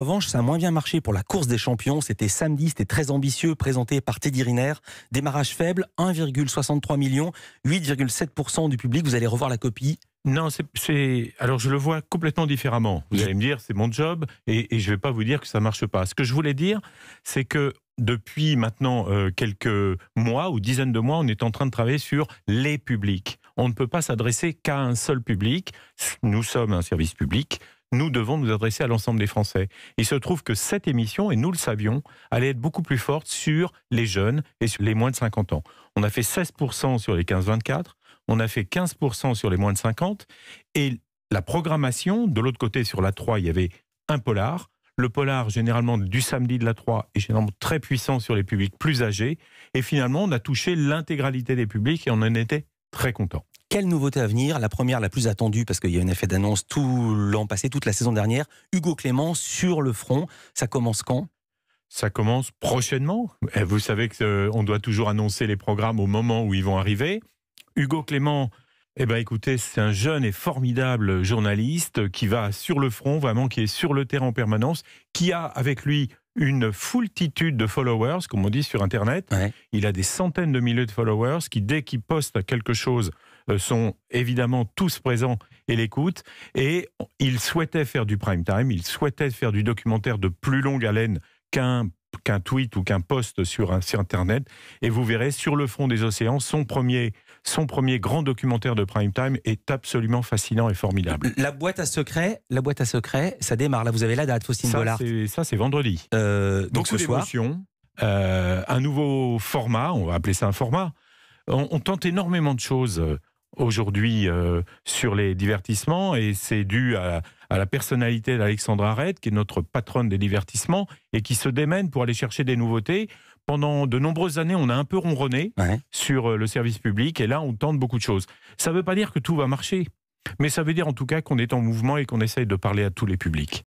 En revanche, ça a moins bien marché pour la course des champions. C'était samedi, c'était très ambitieux, présenté par Teddy Riner. Démarrage faible, 1,63 million, 8,7% du public. Vous allez revoir la copie. Non, c'est alors je le vois complètement différemment. Vous allez me dire c'est mon job et, je ne vais pas vous dire que ça marche pas. Ce que je voulais dire, c'est que depuis maintenant euh, quelques mois ou dizaines de mois, on est en train de travailler sur les publics. On ne peut pas s'adresser qu'à un seul public. Nous sommes un service public nous devons nous adresser à l'ensemble des Français. Il se trouve que cette émission, et nous le savions, allait être beaucoup plus forte sur les jeunes et sur les moins de 50 ans. On a fait 16% sur les 15-24, on a fait 15% sur les moins de 50, et la programmation, de l'autre côté sur la 3, il y avait un polar, le polar, généralement du samedi de la 3, est généralement très puissant sur les publics plus âgés. Et finalement, on a touché l'intégralité des publics et on en était très content. Quelle nouveauté à venir La première, la plus attendue, parce qu'il y a un effet d'annonce tout l'an passé, toute la saison dernière. Hugo Clément sur le front. Ça commence quand ça commence prochainement. Eh, vous savez qu'on euh, doit toujours annoncer les programmes au moment où ils vont arriver. Hugo Clément, eh ben écoutez, c'est un jeune et formidable journaliste qui va sur le front, vraiment, qui est sur le terrain en permanence, qui a avec lui une foultitude de followers, comme on dit sur Internet. Il a des centaines de milliers de followers qui, dès qu'il poste quelque chose euh, sont évidemment tous présents et l'écoutent. Et ils souhaitaient faire du prime time, ils souhaitaient faire du documentaire de plus longue haleine qu'un qu'un tweet ou qu'un post sur, un, site Internet. Et vous verrez, sur le front des océans, son premier, son premier grand documentaire de prime time est absolument fascinant et formidable. La boîte à secret la boîte à secret ça démarre. Là, vous avez la date, Faustine ça, Bollard. Ça, c'est vendredi. Euh, donc, donc ce soir. Euh, un nouveau format, on va appeler ça un format. On, on tente énormément de choses euh, aujourd'hui euh, sur les divertissements et c'est dû à, la personnalité d'Alexandre Arrête, qui est notre patronne des divertissements et qui se démène pour aller chercher des nouveautés. Pendant de nombreuses années, on a un peu ronronné sur euh, le service public et là, on tente beaucoup de choses. Ça ne veut pas dire que tout va marcher, mais ça veut dire en tout cas qu'on est en mouvement et qu'on essaye de parler à tous les publics.